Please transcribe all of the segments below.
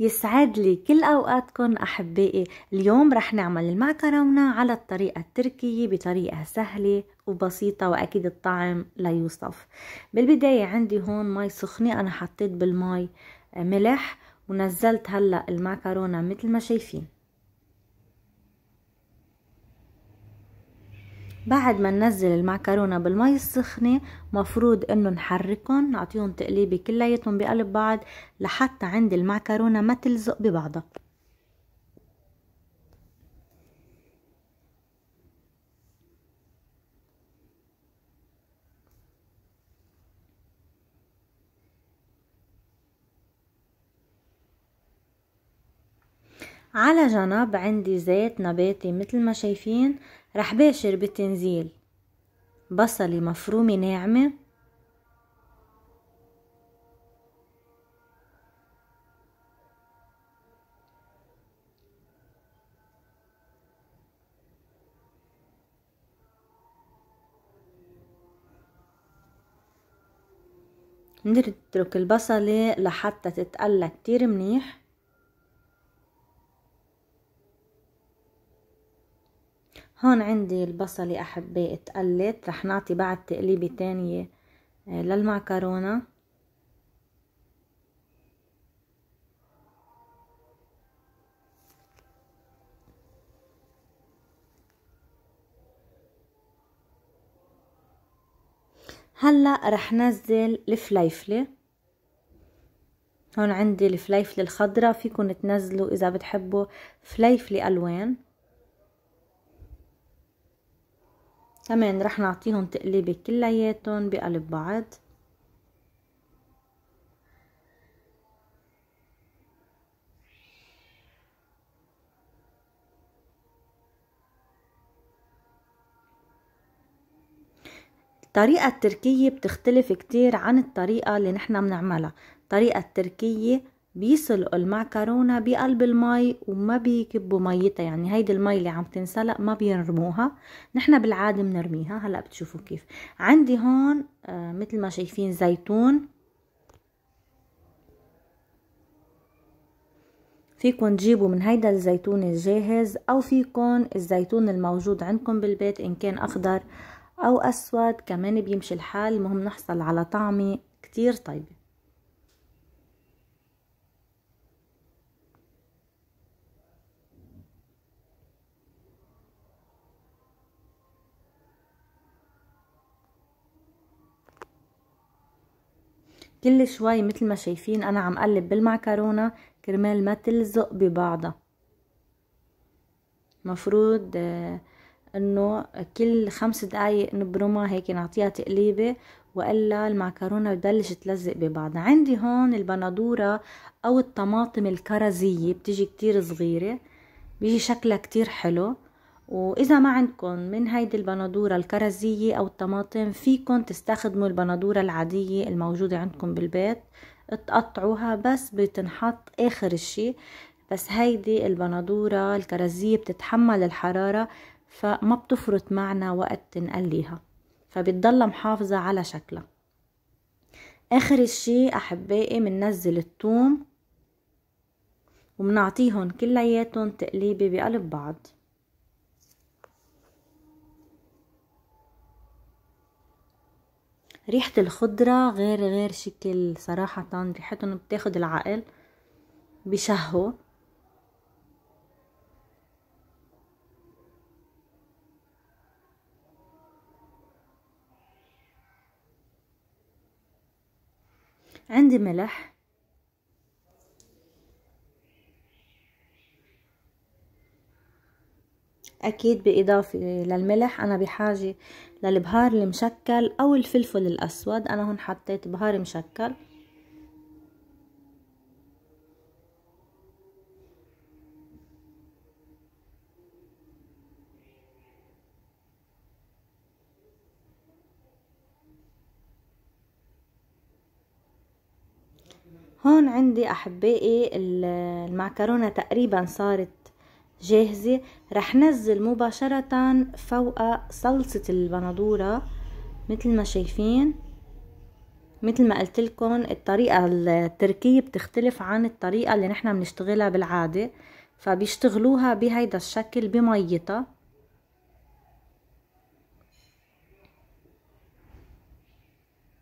يسعد لي كل اوقاتكم احبائي اليوم رح نعمل المعكرونه على الطريقه التركيه بطريقه سهله وبسيطه واكيد الطعم لا يوصف بالبدايه عندي هون مي سخنه انا حطيت بالمي ملح ونزلت هلا المعكرونه مثل ما شايفين بعد ما ننزل المعكرونة بالمي السخنة مفروض انه نحركهم نعطيهم تقليبة كلياتهم بقلب بعض لحتى عند المعكرونة ما تلزق ببعضها على جنب عندي زيت نباتي مثل ما شايفين رح باشر بالتنزيل بصلة مفرومة ناعمة نترك البصلة لحتى تتقلى كتير منيح هون عندي البصلة أحبائي اتقلت رح نعطي بعد تقليبة تانية آه، للمعكرونة هلا رح نزل الفليفله هون عندي الفليفله الخضراء فيكن تنزلوا اذا بتحبوا فليفله الوان كمان رح نعطيهم تقليبة كلياتهم بقلب بعض الطريقة التركية بتختلف كتير عن الطريقة اللي نحنا بنعملها الطريقة التركية بيسلقوا المعكرونة بقلب المي وما بيكبوا ميتها يعني هيدي المي اللي عم تنسلق ما بينرموها نحن بالعادة بنرميها هلأ بتشوفوا كيف عندي هون آه مثل ما شايفين زيتون فيكم تجيبوا من هيدا الزيتون الجاهز او فيكم الزيتون الموجود عندكم بالبيت ان كان اخضر او اسود كمان بيمشي الحال المهم نحصل على طعمه كتير طيبه كل شوي مثل ما شايفين انا عم قلب بالمعكرونه كرمال ما تلزق ببعضها مفروض آه، انه كل خمس دقايق نبرمها هيك نعطيها تقليبه والا المعكرونه بتبلش تلزق ببعضها عندي هون البندوره او الطماطم الكرزيه بتيجي كتير صغيره بيجي شكلها كتير حلو واذا ما عندكم من هيدي البندوره الكرزيه او الطماطم فيكم تستخدموا البندوره العاديه الموجوده عندكم بالبيت تقطعوها بس بتنحط اخر الشي بس هيدي البندوره الكرزيه بتتحمل الحراره فما بتفرط معنا وقت تنقليها فبتضلها محافظه على شكلها اخر الشي احبائي مننزل الثوم ومنعطيهم كلياتهم تقليبه بقلب بعض ريحة الخضرة غير غير شكل صراحة ريحتهم بتاخد العقل بشهو عندي ملح أكيد بإضافة للملح أنا بحاجة للبهار المشكل أو الفلفل الأسود أنا هون حطيت بهار مشكل هون عندي أحبائي المعكرونة تقريبا صارت جاهزة رح نزل مباشرة فوق صلصة البندورة مثل ما شايفين مثل ما قلت لكم الطريقة التركية بتختلف عن الطريقة اللي نحنا بنشتغلها بالعادة فبيشتغلوها بهيدا الشكل بميتها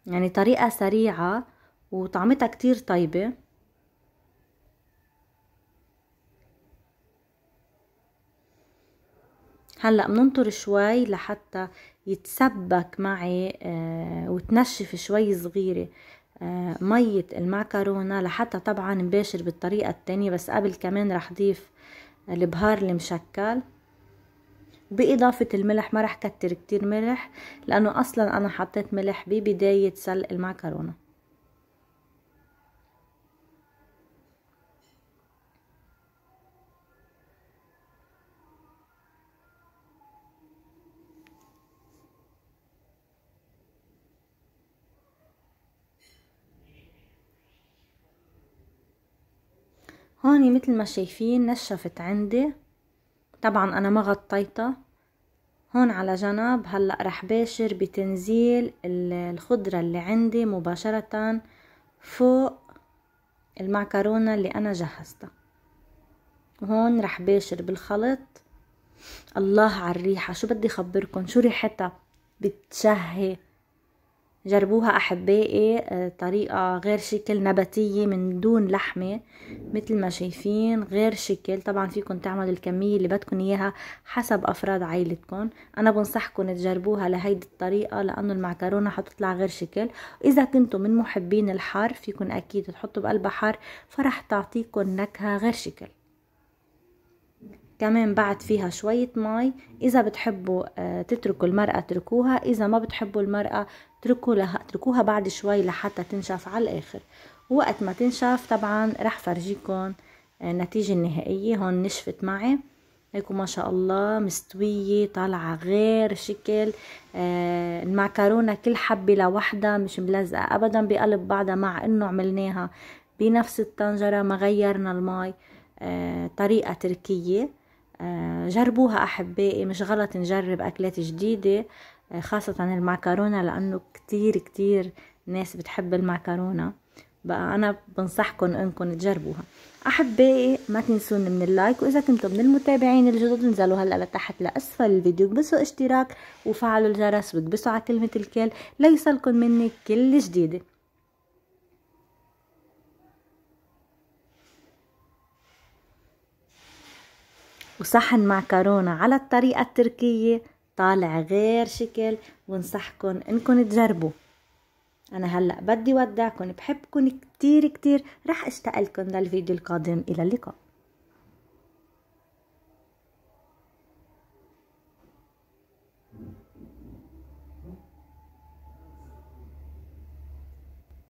يعني طريقة سريعة وطعمتها كتير طيبة هلأ بننطر شوي لحتى يتسبك معي آه، وتنشف شوي صغيرة آه، مية المعكرونة لحتى طبعا نباشر بالطريقة التانية بس قبل كمان رح ضيف البهار المشكل بإضافة الملح ما رح كتر كتير ملح لأنه أصلا أنا حطيت ملح ببداية سلق المعكرونة هون مثل ما شايفين نشفت عندي طبعا انا ما غطيتها هون على جنب هلا رح باشر بتنزيل الخضرة اللي عندي مباشرة فوق المعكرونة اللي انا جهزتها وهون رح باشر بالخلط الله على الريحة شو بدي خبركن شو ريحتها بتشهي جربوها أحبائي آه، طريقة غير شكل نباتية من دون لحمة مثل ما شايفين غير شكل طبعا فيكم تعملوا الكمية اللي بدكم إياها حسب أفراد عائلتكم أنا بنصحكم تجربوها لهيدي الطريقة لأنه المعكرونة حتطلع غير شكل إذا كنتم من محبين الحار فيكم أكيد تحطوا بقلبها حار فرح تعطيكم نكهة غير شكل كمان بعد فيها شوية مي إذا بتحبوا آه، تتركوا المرأة اتركوها إذا ما بتحبوا المرأة اتركوا لها اتركوها بعد شوي لحتى تنشف على الاخر ووقت ما تنشف طبعا رح فرجيكم النتيجة آه، النهائية هون نشفت معي هيكو ما شاء الله مستوية طالعة غير شكل آه المعكرونة كل حبة لوحدها مش ملزقة أبدا بقلب بعضها مع إنه عملناها بنفس الطنجرة ما غيرنا المي آه طريقة تركية آه جربوها أحبائي مش غلط نجرب أكلات جديدة آه، خاصة المعكرونة لأنه كتير كتير ناس بتحب المعكرونة بقى أنا بنصحكم إنكم تجربوها أحبائي ما تنسون من اللايك وإذا كنتم من المتابعين الجدد انزلوا هلأ لتحت لأسفل الفيديو اكبسوا اشتراك وفعلوا الجرس واكبسوا على كلمة الكل ليصلكم مني كل جديدة وصحن معكرونة على الطريقة التركية طالع غير شكل وانصحكن انكن تجربوا انا هلا بدي ودعكن بحبكن كتير كتير رح اشتاقلكن للفيديو القادم الى اللقاء